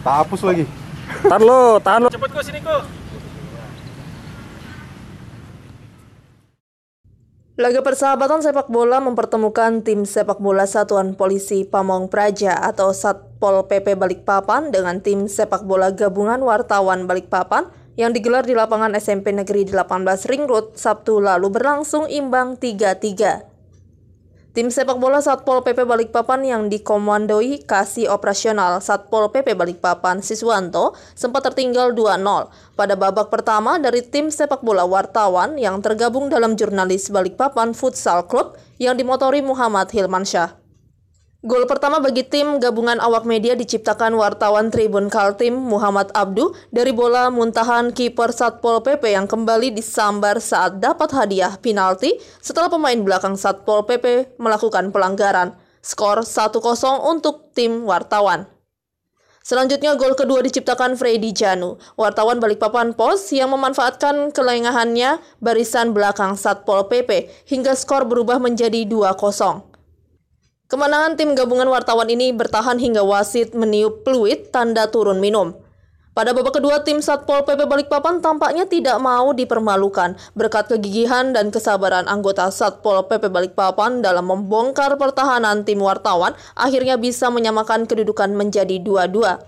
Tak hapus lagi. Tahan lo, tahan lo. Cepet sini ku. Laga persahabatan sepak bola mempertemukan tim sepak bola Satuan Polisi Pamong Praja atau Satpol PP Balikpapan dengan tim sepak bola gabungan wartawan Balikpapan yang digelar di lapangan SMP Negeri 18 Ring Road Sabtu lalu berlangsung imbang 3-3. Tim sepak bola Satpol PP Balikpapan yang dikomandoi Kasih Operasional Satpol PP Balikpapan Siswanto sempat tertinggal 2-0 pada babak pertama dari tim sepak bola wartawan yang tergabung dalam jurnalis Balikpapan Futsal Club yang dimotori Muhammad Hilmansyah. Gol pertama bagi tim gabungan awak media diciptakan wartawan Tribun Kaltim Muhammad Abdu dari bola muntahan kiper Satpol PP yang kembali disambar saat dapat hadiah penalti setelah pemain belakang Satpol PP melakukan pelanggaran. Skor 1-0 untuk tim wartawan. Selanjutnya gol kedua diciptakan Freddy Janu, wartawan Balikpapan Pos yang memanfaatkan kelengahannya barisan belakang Satpol PP hingga skor berubah menjadi 2-0. Kemenangan tim gabungan wartawan ini bertahan hingga wasit meniup peluit tanda turun minum. Pada babak kedua, tim Satpol PP Balikpapan tampaknya tidak mau dipermalukan berkat kegigihan dan kesabaran anggota Satpol PP Balikpapan dalam membongkar pertahanan tim wartawan akhirnya bisa menyamakan kedudukan menjadi dua-dua.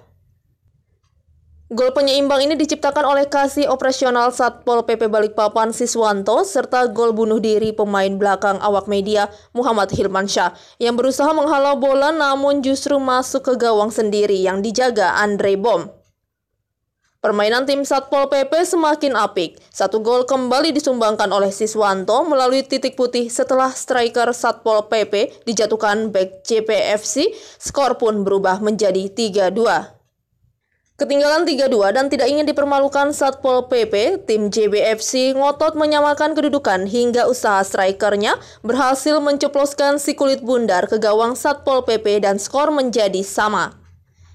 Gol penyeimbang ini diciptakan oleh kasih operasional Satpol PP Balikpapan Siswanto serta gol bunuh diri pemain belakang awak media Muhammad Hilmansyah yang berusaha menghalau bola namun justru masuk ke gawang sendiri yang dijaga Andre Bom. Permainan tim Satpol PP semakin apik. Satu gol kembali disumbangkan oleh Siswanto melalui titik putih setelah striker Satpol PP dijatuhkan back CPFC, Skor pun berubah menjadi 3-2. Ketinggalan 3-2 dan tidak ingin dipermalukan Satpol PP, tim JBFC ngotot menyamakan kedudukan hingga usaha strikernya berhasil menceploskan si kulit bundar ke gawang Satpol PP dan skor menjadi sama.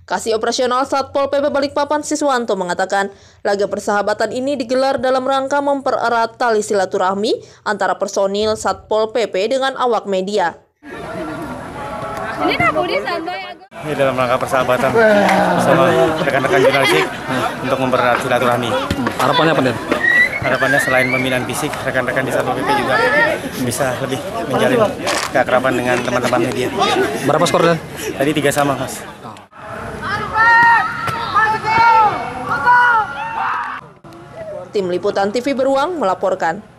Kasih operasional Satpol PP Balikpapan Siswanto mengatakan, laga persahabatan ini digelar dalam rangka mempererat tali silaturahmi antara personil Satpol PP dengan awak media. Ini ini dalam rangka persahabatan sama rekan-rekan jurnalistik untuk mempererat silaturahmi. Harapannya apa, Den? Harapannya selain pembinaan fisik, rekan-rekan di Satu PP juga bisa lebih menjalin keakraban dengan teman-teman media. Berapa skor, Den? Tadi tiga sama, Mas. Tim Liputan TV Beruang melaporkan.